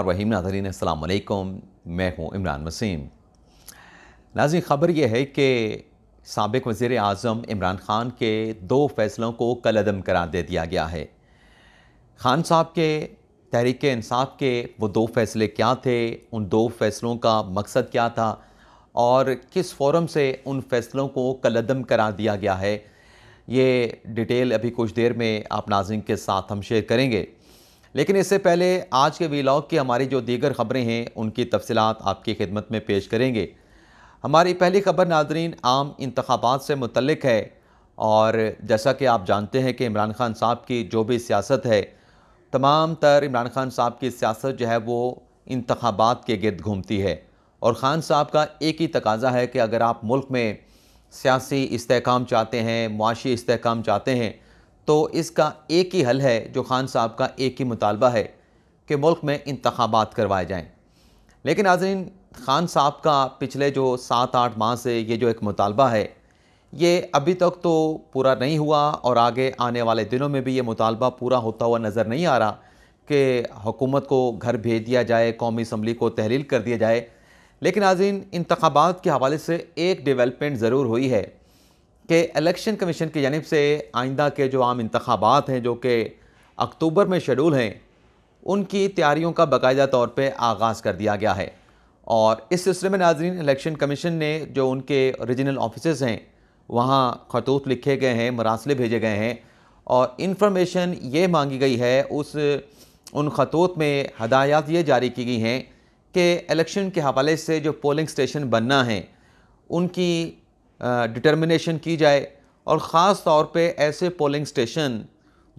और वहीम नाजरीन अल्लाम मैं हूँ इमरान वसीम नाजी ख़बर यह है कि सबक वज़ी अजम इमरान ख़ान के दो फ़ैसलों को कलदम करार दे दिया गया है ख़ान साहब के तहरीक इंसाफ के वो दो फ़ैसले क्या थे उन दो फ़ैसलों का मकसद क्या था और किस फोरम से उन फ़ैसलों को कलदम करार दिया गया है ये डिटेल अभी कुछ देर में आप नाजिन के साथ हम शेयर करेंगे लेकिन इससे पहले आज के वीलॉग की हमारी जो दीगर खबरें हैं उनकी तफसलत आपकी खिदमत में पेश करेंगे हमारी पहली खबर नाजरीन आम इंतबात से मुतलक है और जैसा कि आप जानते हैं कि इमरान खान साहब की जो भी सियासत है तमाम तर इमरान खान साहब की सियासत जो है वो इंतबात के गर्द घूमती है और ख़ान साहब का एक ही तकाजा है कि अगर आप मुल्क में सियासी इसकाम चाहते हैं मुआशी इसकाम चाहते हैं तो इसका एक ही हल है जो खान साहब का एक ही मुतालबा है कि मुल्क में इंतबात करवाए जाएँ लेकिन नाजरीन खान साहब का पिछले जो सात आठ माह से ये जो एक मुतालबा है ये अभी तक तो पूरा नहीं हुआ और आगे आने वाले दिनों में भी ये मुतालबा पूरा होता हुआ नज़र नहीं आ रहा कि हुकूमत को घर भेज दिया जाए कौमी इसम्बली को तहलील कर दिया जाए लेकिन नाजीन इंतबात के हवाले से एक डेवलपमेंट ज़रूर हुई है कि इलेक्शन कमीशन की जानब से आइंदा के जो आम इंतबात हैं जो कि अक्टूबर में शेडूल हैं उनकी तैयारियों का बाकायदा तौर पर आगाज़ कर दिया गया है और इस सिलसिले में नाजरीन इलेक्शन कमीशन ने जो उनके रीजनल ऑफिस हैं वहाँ खतूत लिखे गए हैं मरासले भेजे गए हैं और इन्फॉर्मेशन ये मांगी गई है उस उन खतूत में हदायत ये जारी की गई हैं कि इलेक्शन के हवाले से जो पोलिंग स्टेशन बनना है उनकी डिटर्मिनेशन की जाए और ख़ास तौर पे ऐसे पोलिंग स्टेशन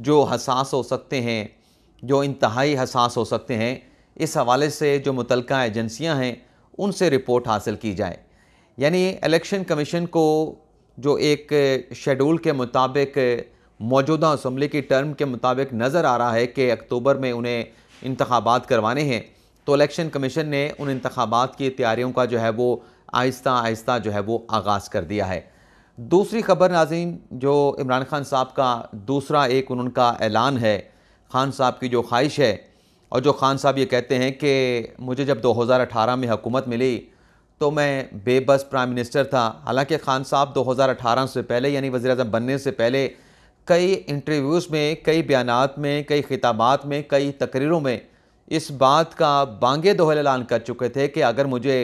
जो हसास हो सकते हैं जो इंतहाई हसास हो सकते हैं इस हवाले से जो मुतल एजेंसियाँ हैं उनसे रिपोर्ट हासिल की जाए यानी इलेक्शन कमीशन को जो एक शेड्यूल के मुताबिक मौजूदा असम्बली की टर्म के मुताबिक नज़र आ रहा है कि अक्टूबर में उन्हें इंतबात करवाने हैं तो इलेक्शन कमीशन ने उन इंतबात की तैयारियों का जो है वो आहिस्ता आहिस्ता जो है वो आगाज़ कर दिया है दूसरी खबर नाजीन जो इमरान खान साहब का दूसरा एक उनका ऐलान है खान साहब की जो ख्वाहिश है और जो खान साहब ये कहते हैं कि मुझे जब 2018 में हुकूमत मिली तो मैं बेबस प्राइम मिनिस्टर था हालांकि खान साहब 2018 से पहले यानी वज़ी अजम बनने से पहले कई इंटरव्यूज़ में कई बयान में कई खिताबात में कई तकरीरों में इस बात का बांगे दोहल ऐलान कर चुके थे कि अगर मुझे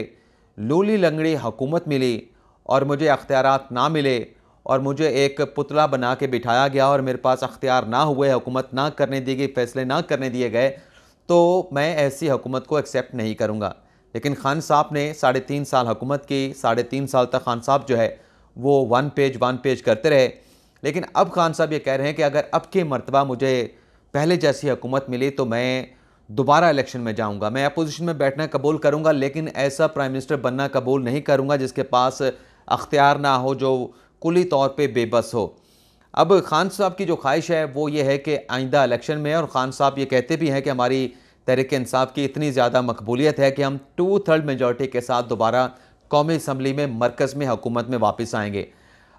लूली लंगड़ी हुकूमत मिली और मुझे अख्तियार ना मिले और मुझे एक पुतला बना के बिठाया गया और मेरे पास अख्तियार ना हुए हुकूमत ना करने दी गई फैसले ना करने दिए गए तो मैं ऐसी हुकूमत को एक्सेप्ट नहीं करूँगा लेकिन खान साहब ने साढ़े तीन साल हुकूमत की साढ़े तीन साल तक खान साहब जो है वो वन पेज वन पेज करते रहे लेकिन अब खान साहब ये कह रहे हैं कि अगर अब के मरतबा मुझे पहले जैसी हुकूमत मिली तो मैं दोबारा इलेक्शन में जाऊंगा मैं अपोजिशन में बैठना कबूल करूंगा लेकिन ऐसा प्राइम मिनिस्टर बनना कबूल नहीं करूंगा जिसके पास अख्तियार ना हो जो कुली तौर पे बेबस हो अब खान साहब की जो ख्वाहिश है वो ये है कि आइंदा इलेक्शन में और ख़ान साहब ये कहते भी हैं कि हमारी तहरीक इंसाफ की इतनी ज़्यादा मकबूलियत है कि हम टू थर्ड मेजोरिटी के साथ दोबारा कौमी असम्बली में मरकज़ में हुकूमत में वापस आएँगे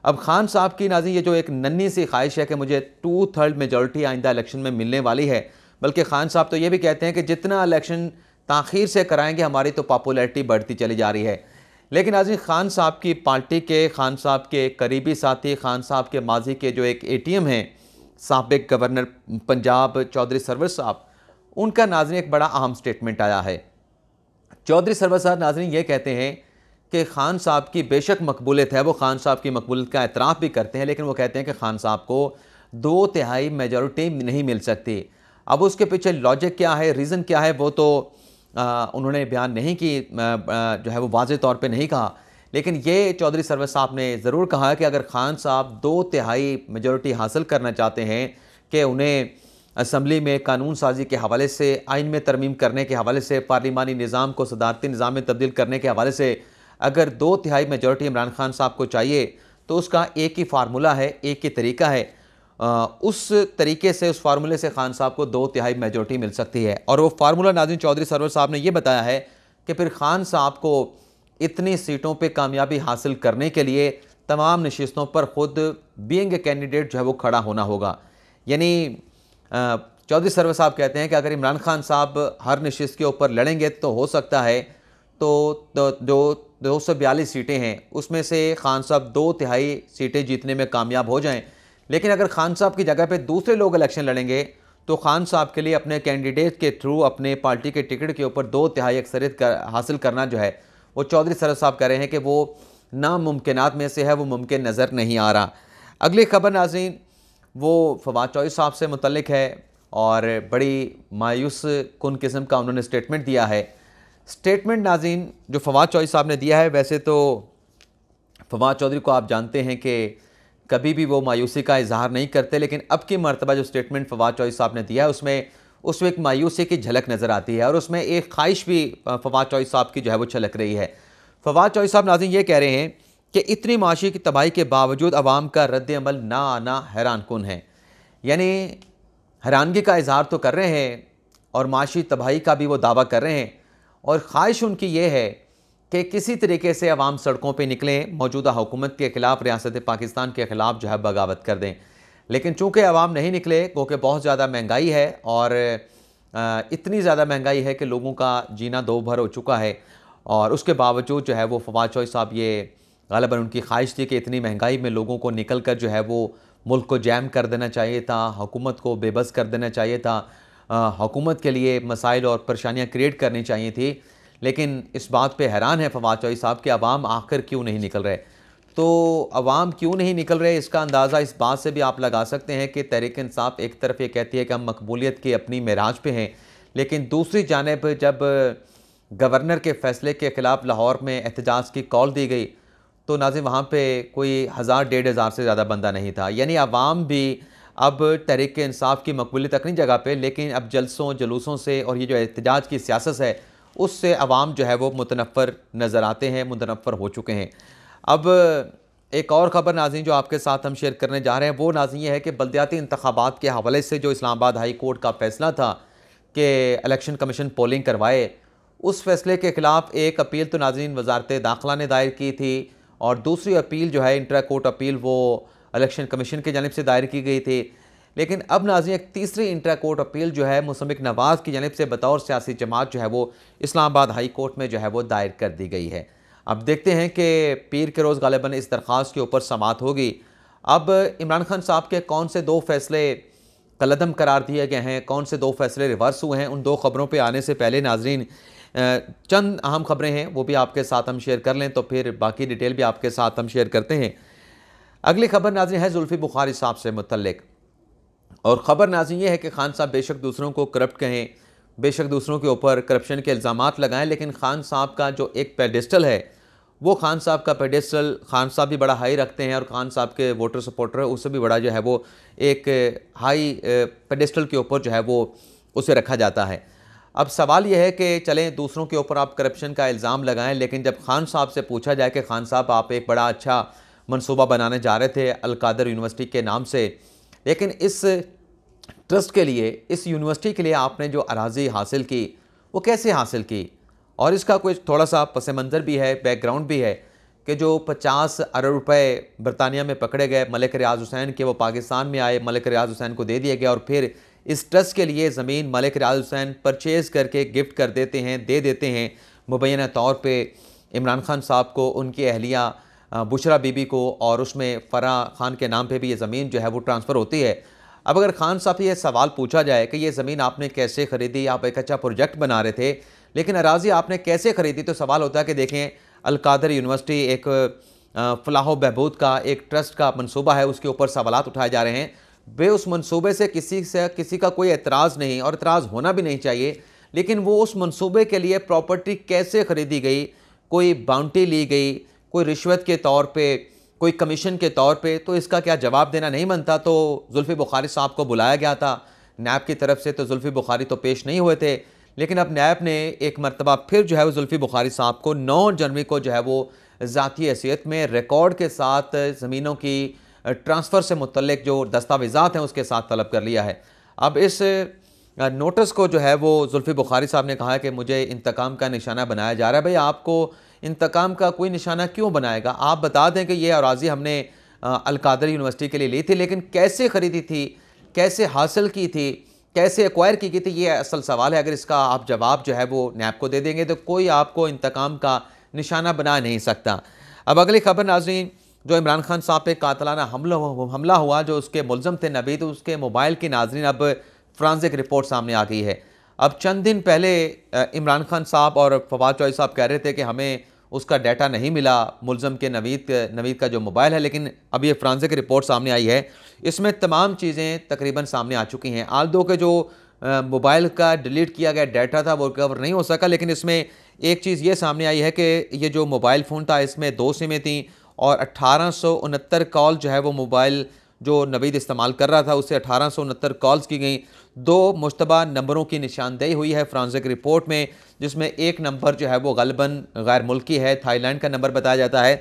अब खान साहब की नाजी ये जो एक नन्ही सी ख्वाहिश है कि मुझे टू थर्ड मेजोरिटी आइंदा इलेक्शन में मिलने वाली है बल्कि खान साहब तो ये भी कहते हैं कि जितना इलेक्शन तखिर से कराएंगे हमारी तो पॉपुलैरिटी बढ़ती चली जा रही है लेकिन आजिम खान साहब की पार्टी के खान साहब के करीबी साथी खान साहब के माजी के जो एक ए टी एम हैं सबक गवर्नर पंजाब चौधरी सरवर साहब उनका नाजन एक बड़ा अहम स्टेटमेंट आया है चौधरी सरवर साहब नाजन ये कहते हैं कि खान साहब की बेशक मकबूलियत है वो खान साहब की मकबूलियत का एतराफ़ भी करते हैं लेकिन वो कहते हैं कि खान साहब को दो तिहाई मेजॉरिटी नहीं मिल सकती अब उसके पीछे लॉजिक क्या है रीज़न क्या है वो तो आ, उन्होंने बयान नहीं की जो है वो वाज तौर पर नहीं कहा लेकिन ये चौधरी सरवर साहब ने ज़रूर कहा कि अगर खान साहब दो तिहाई मेजोरिटी हासिल करना चाहते हैं कि उन्हें असम्बली में कानून साजी के हवाले से आइन में तरमीम करने के हवाले से पार्लिमानी निज़ाम को सदारती निज़ाम में तब्दील करने के हवाले से अगर दो तिहाई मेजोरिटी इमरान खान साहब को चाहिए तो उसका एक ही फार्मूला है एक ही तरीका है उस तरीके से उस फार्मूले से खान साहब को दो तिहाई मेजोरिटी मिल सकती है और वो फार्मूला नाजिन चौधरी सरवर साहब ने ये बताया है कि फिर खान साहब को इतनी सीटों पे कामयाबी हासिल करने के लिए तमाम नशस्तों पर ख़ुद बींग ए कैंडिडेट जो है वो खड़ा होना होगा यानी चौधरी सरवर साहब कहते हैं कि अगर इमरान खान साहब हर नशस्त के ऊपर लड़ेंगे तो हो सकता है तो, तो, जो दो सौ बयालीस सीटें हैं उसमें से खान साहब दो तिहाई सीटें जीतने में कामयाब हो जाएँ लेकिन अगर खान साहब की जगह पर दूसरे लोग इलेक्शन लड़ेंगे तो खान साहब के लिए अपने कैंडिडेट के थ्रू अपने पार्टी के टिकट के ऊपर दो तिहाई अक्सरियत कर, हासिल करना जो है वो चौधरी सरद साहब कह रहे हैं कि वो नामुमकिन में से है वो मुमकिन नज़र नहीं आ रहा अगली खबर नाजीन वो फवाद चौधरी साहब से मुतलक है और बड़ी मायूस कन किस्म का उन्होंने स्टेटमेंट दिया है स्टेटमेंट नाजीन जो फवाद चौधरी साहब ने दिया है वैसे तो फवाद चौधरी को आप जानते हैं कि कभी भी वो मायूसी का इजहार नहीं करते लेकिन अब की मरतबा जो स्टेटमेंट फवाद चौधरी साहब ने दिया है उसमें उसमें एक मायूसी की झलक नज़र आती है और उसमें एक ख्वाहिश भी फवाद चौधरी साहब की जो है वो छलक रही है फवाद चौधरी साहब नाजिन ये कह रहे हैं कि इतनी माशी की तबाही के बावजूद अवाम का रद्द अमल ना आना हैरान कन है यानी हैरानगी का इजहार तो कर रहे हैं और माशी तबाही का भी वो दावा कर रहे हैं और ख्वाहिश उनकी ये है कि किसी तरीके से अवाम सड़कों पर निकलें मौजूदा हुकूमत के ख़िलाफ़ रियासत पाकिस्तान के ख़िलाफ़ जो है बगावत कर दें लेकिन चूँकि अवाम नहीं निकले क्योंकि बहुत ज़्यादा महंगाई है और इतनी ज़्यादा महंगाई है कि लोगों का जीना दो भर हो चुका है और उसके बावजूद जो है वो फवाद चौई साहब ये गलबा उनकी ख्वाहिश थी कि इतनी महंगाई में लोगों को निकल कर जो है वो मुल्क को जैम कर देना चाहिए था हुकूमत को बेबस कर देना चाहिए था हुकूमत के लिए मसाइल और परेशानियाँ क्रिएट करनी चाहिए थी लेकिन इस बात पे हैरान है फवाद चौधरी साहब कि अवाम आखिर क्यों नहीं निकल रहे तो अवाम क्यों नहीं निकल रहे इसका अंदाज़ा इस बात से भी आप लगा सकते हैं कि तहरीक इंसाफ एक तरफ ये कहती है कि हम मकबूलियत की अपनी मराज पर हैं लेकिन दूसरी जानब जब गवर्नर के फ़ैसले के ख़िलाफ़ लाहौर में एहतजाज की कॉल दी गई तो नाजिम वहाँ पर कोई हज़ार डेढ़ हज़ार से ज़्यादा बंदा नहीं था यानी आवाम भी अब तहरीक इंसाफ की मकबूलियत अपनी जगह पर लेकिन अब जलसों जलूसों से और ये जो एहतजाज की सियासत है उससे अवाम जो है वो मुतनफ़र नज़र आते हैं मुतनफ़र हो चुके हैं अब एक और ख़बर नाजी जो आपके साथ हम शेयर करने जा रहे हैं वो नाजी ये है कि बलदियाती इंतबात के हवाले से जो इस्लामाबाद हाई कोर्ट का फ़ैसला था कि इलेक्शन कमीशन पोलिंग करवाए उस फैसले के ख़िलाफ़ एक अपील तो नाजीन वजारत दाखिला ने दायर की थी और दूसरी अपील जो है इंटरा कोर्ट अपील वो इलेक्शन कमीशन की जानब से दायर की गई थी लेकिन अब नाजी एक तीसरी इंटरा कोर्ट अपील जो है मुसमिक नवाज़ की जानब से बतौर सियासी जमात जो है वो इस्लामाबाद हाई कोर्ट में जो है वो दायर कर दी गई है अब देखते हैं कि पीर के रोज़ गालिबा इस दरख्वास के ऊपर समात होगी अब इमरान खान साहब के कौन से दो फैसले कलदम करार दिए गए हैं कौन से दो फैसले रिवर्स हुए हैं उन दो खबरों पर आने से पहले नाजरीन चंद अहम खबरें हैं वो भी आपके साथ हम शेयर कर लें तो फिर बाकी डिटेल भी आपके साथ हम शेयर करते हैं अगली खबर नाजरी है जुल्फ़ी बुखारी साहब से मुतलक़ और ख़बर नाजी ये है कि खान साहब बेशक दूसरों को करप्ट कहें बेशक दूसरों के ऊपर करप्शन के इल्ज़ाम लगाएं लेकिन खान साहब का जो एक पेडिस्टल है वो खान साहब का पेडेस्टल खान साहब भी बड़ा हाई रखते हैं और खान साहब के वोटर सपोर्टर हैं उससे भी बड़ा जो है वो एक हाई पेडिस्टल के ऊपर जो है वो उसे रखा जाता है अब सवाल यह है कि चलें दूसरों के ऊपर आप करप्शन का इल्ज़ाम लगाएं लेकिन जब खान साहब से पूछा जाए कि खान साहब आप एक बड़ा अच्छा मनसूबा बनाने जा रहे थे अलकादर यूनिवर्सिटी के नाम से लेकिन इस ट्रस्ट के लिए इस यूनिवर्सिटी के लिए आपने जो अराजी हासिल की वो कैसे हासिल की और इसका कुछ थोड़ा सा पस मंज़र भी है बैकग्राउंड भी है कि जो 50 अरब रुपए बरतानिया में पकड़े गए मलिक रियाज हुसैन के वो पाकिस्तान में आए मलिक रियाज हुसैन को दे दिया गया और फिर इस ट्रस्ट के लिए ज़मीन मलिक रियाज हुसैन परचेज़ करके गिफ्ट कर देते हैं दे देते हैं मुबैना तौर पर इमरान खान साहब को उनकी अहलिया बुशरा बीबी को और उसमें फ़रा ख़ान के नाम पे भी ये ज़मीन जो है वो ट्रांसफ़र होती है अब अगर खान साहब ये सवाल पूछा जाए कि ये ज़मीन आपने कैसे ख़रीदी आप एक अच्छा प्रोजेक्ट बना रहे थे लेकिन अराजी आपने कैसे ख़रीदी तो सवाल होता है कि देखें अलकादर यूनिवर्सिटी एक फलाह बहबूद का एक ट्रस्ट का मनसूबा है उसके ऊपर सवाल उठाए जा रहे हैं बे उस मनसूबे से किसी से किसी का कोई एतराज़ नहीं और एतराज़ होना भी नहीं चाहिए लेकिन वो उस मनसूबे के लिए प्रॉपर्टी कैसे ख़रीदी गई कोई बाउंटी ली गई कोई रिश्वत के तौर पे कोई कमीशन के तौर पे तो इसका क्या जवाब देना नहीं बनता तो जुल्फ़ी बुखारी साहब को बुलाया गया था नैब की तरफ से तो जुल्फ़ी बुखारी तो पेश नहीं हुए थे लेकिन अब नैब ने एक मरतबा फिर जो है वो जुल्फ़ी बुखारी साहब को नौ जनवरी को जो है वो ज़ाती हैसीत में रिकॉर्ड के साथ ज़मीनों की ट्रांसफ़र से मुतलक जो दस्तावेज़ा हैं उसके साथ तलब कर लिया है अब इस नोटिस को जो है वो जुल्फ़ी बुखारी साहब ने कहा कि मुझे इंतकाम का निशाना बनाया जा रहा है भाई आपको इंतकाम का कोई निशाना क्यों बनाएगा आप बता दें कि ये अराजी हमने अलकादर यूनिवर्सिटी के लिए ली थी लेकिन कैसे ख़रीदी थी कैसे हासिल की थी कैसे एक्वायर की गई थी ये असल सवाल है अगर इसका आप जवाब जो है वो नैब को दे देंगे तो कोई आपको इंतकाम का निशाना बना नहीं सकता अब अगली खबर नाजरीन जो इमरान खान साहब पे कातलाना हमला हमला हुआ जो उसके मुलम थे नबी तो उसके मोबाइल की नाजरीन अब फ्रांसिक रिपोर्ट सामने आ गई है अब चंद दिन पहले इमरान खान साहब और फवाद चौधरी साहब कह रहे थे कि हमें उसका डाटा नहीं मिला मुलम के नवीद नवीद का जो मोबाइल है लेकिन अब ये फ्रांसिक रिपोर्ट सामने आई है इसमें तमाम चीज़ें तकरीबन सामने आ चुकी हैं आल दो के जो मोबाइल का डिलीट किया गया डाटा था वो रिकवर नहीं हो सका लेकिन इसमें एक चीज़ ये सामने आई है कि ये जो मोबाइल फ़ोन था इसमें दो सिमें थीं और अट्ठारह कॉल जो है वो मोबाइल जो नवीद इस्तेमाल कर रहा था उससे अठारह सौ उनहत्तर कॉल्स की गई दो मुशतबा नंबरों की निशानदेही हुई है फ्रांसिक रिपोर्ट में जिसमें एक नंबर जो है वो गलबन गैर मुल्की है थाईलैंड का नंबर बताया जाता है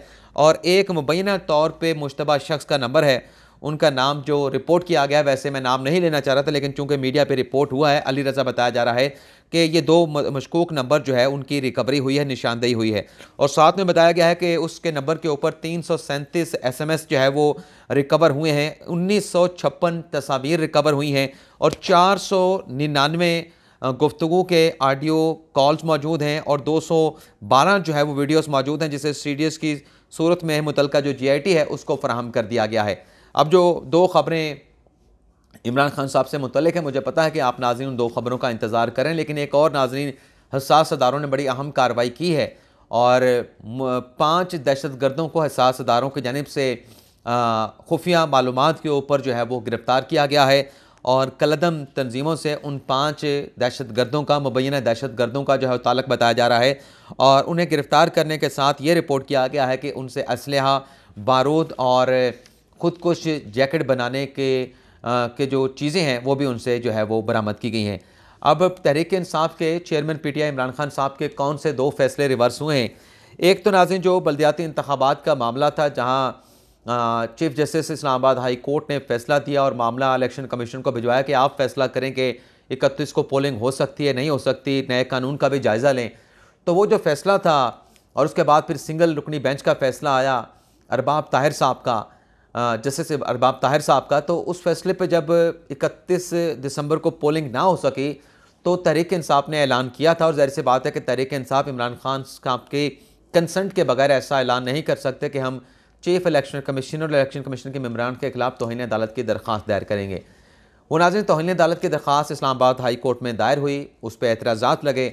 और एक मुबैना तौर पर मुशतबा शख्स का नंबर है उनका नाम जो रिपोर्ट किया गया वैसे मैं नाम नहीं लेना चाह रहा था लेकिन चूंकि मीडिया पे रिपोर्ट हुआ है अली रज़ा बताया जा रहा है कि ये दो मशकूक नंबर जो है उनकी रिकवरी हुई है निशानदेही हुई है और साथ में बताया गया है कि उसके नंबर के ऊपर तीन सौ सैंतीस एस एम एस जो है वो रिकवर हुए हैं उन्नीस सौ छप्पन तस्वीर रिकवर हुई हैं और चार सौ निन्यानवे गुफ्तु के आडियो कॉल्स मौजूद हैं और 212 जो है वो वीडियोस मौजूद हैं जिसे एस की सूरत में मुतलका जो जीआईटी है उसको फराहम कर दिया गया है अब जो दो खबरें इमरान खान साहब से मुतलक है मुझे पता है कि आप नाजरन उन दो खबरों का इंतज़ार करें लेकिन एक और नाजरन हसास अदारों ने बड़ी अहम कार्रवाई की है और पाँच दहशत गर्दों को हसास अदारों की जानब से खुफिया मालूम के ऊपर जो है वो गिरफ़्तार किया गया है और कलदम तंजीमों से उन पाँच दहशत गर्दों का मुबैना दहशत गर्दों का जो है तालक बताया जा रहा है और उन्हें गिरफ़्तार करने के साथ ये रिपोर्ट किया गया है कि उनसे इसलह बारूद और ख़ुदकुश जैकेट बनाने के के जो चीज़ें हैं वो भी उनसे जो है वो बरामद की गई हैं अब तहरीक इंसाफ के chairman P T I Imran Khan sahab के कौन से दो फैसले रिवर्स हुए हैं एक तो नाजिन जो बलदियाती इंतबात का मामला था जहाँ chief justice Islamabad high court ने फैसला दिया और मामला इलेक्शन कमीशन को भिजवाया कि आप फैसला करें कि इकतीस को पोलिंग हो सकती है नहीं हो सकती नए कानून का भी जायज़ा लें तो वो जो फैसला था और उसके बाद फिर सिंगल रुकनी बेंच का फैसला आया अरबाब ताहिर साहब का जस्टिस अरबाब ताहिर साहब का तो उस फैसले पे जब 31 दिसंबर को पोलिंग ना हो सकी तो तहरीक इंसाफ ने ऐलान किया था और जहर सी बात है कि तहरीक इंसाफ इमरान खान साहब के कंसंट के बगैर ऐसा ऐलान नहीं कर सकते कि हम चीफ इलेक्शन कमीशन और इलेक्शन कमीशन के मम्बरान के खिलाफ तोहन अदालत की दरख्वास्त दायर करेंगे वो नाजिन तोहन अदालत की दरख्वास्त इस्लामाबाद हाई कोर्ट में दायर हुई उस पर एतराज़ात लगे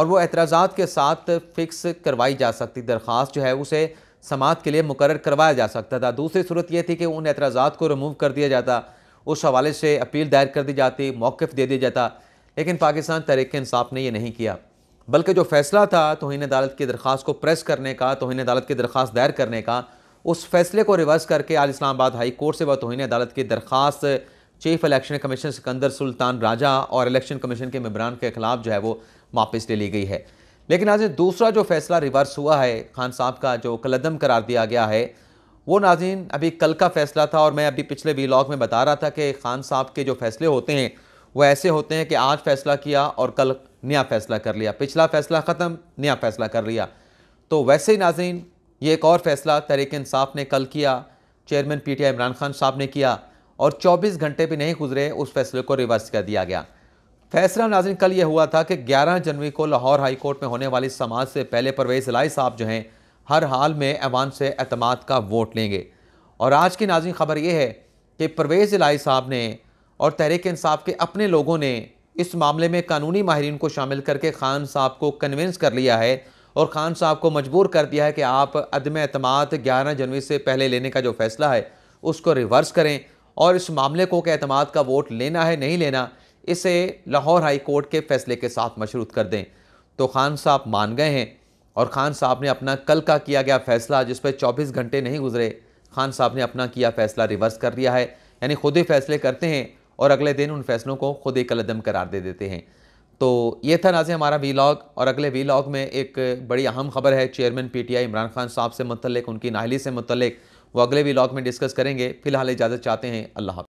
और वो एतराज के साथ फ़िक्स करवाई जा सकती दरख्वास्त जो है उसे समात के लिए मुकर करवाया जा सकता था दूसरी सूरत यह थी कि उन एतराज़ा को रिमूव कर दिया जाता उस हवाले से अपील दायर कर दी जाती मौक़ दे दिया जाता लेकिन पाकिस्तान तहरीक इंसाफ ने यह नहीं किया बल्कि जो फैसला था तोहन अदालत की दरख्वास्त को प्रेस करने का तोहन अदालत की दरख्वास्त दायर करने का उस फैसले को रिवर्स करके आल इस्लामाबाद हाई कोर्ट से व तोहन अदालत की दरख्वास्त chief election commission Sikandar Sultan Raja और इलेक्शन कमीशन के मम्बरान के खिलाफ जो है वो वापस ले ली गई है लेकिन आज दूसरा जो फैसला रिवर्स हुआ है खान साहब का जो कलदम करार दिया गया है वो नाजीन अभी कल का फैसला था और मैं अभी पिछले वीलॉग में बता रहा था कि खान साहब के जो फैसले होते हैं वो ऐसे होते हैं कि आज फैसला किया और कल नया फैसला कर लिया पिछला फैसला ख़त्म नया फैसला कर लिया तो वैसे ही नाजीन ये एक और फैसला तहरीक इंसाफ ने कल किया chairman P T I Imran Khan sahab ने किया और 24 घंटे भी नहीं गुजरे उस फैसले को रिवर्स कर दिया गया फैसला नाजिन कल यह हुआ था कि 11 जनवरी को लाहौर हाई कोर्ट में होने वाली समाज से पहले परवेज लाई साहब जो हैं हर हाल में ऐवान से अतमाद का वोट लेंगे और आज की नाजन खबर यह है कि परवेज़ लाई साहब ने और तहरीक इंसाफ के अपने लोगों ने इस मामले में कानूनी माहरीन को शामिल करके खान साहब को कन्विंस कर लिया है और ख़ान साहब को मजबूर कर दिया है कि आप अदम अतमाद ग्यारह जनवरी से पहले लेने का जो फैसला है उसको रिवर्स करें और इस मामले को कि अतमाद का वोट लेना है नहीं लेना इसे लाहौर हाई कोर्ट के फैसले के साथ मशरूत कर दें तो खान साहब मान गए हैं और खान साहब ने अपना कल का किया गया फैसला जिस पर 24 घंटे नहीं गुजरे खान साहब ने अपना किया फैसला रिवर्स कर दिया है यानी खुद ही फैसले करते हैं और अगले दिन उन फैसलों को खुद ही कलदम करार दे देते हैं तो ये था नाजे हमारा लॉग और अगले लॉग में एक बड़ी अहम खबर है चेयरमैन आई इमरान खान साहब से मतलब उनकी नाहली से मुतलक वो अगले लॉग में डिस्कस करेंगे फिलहाल इजाज़त चाहते हैं अल्लाह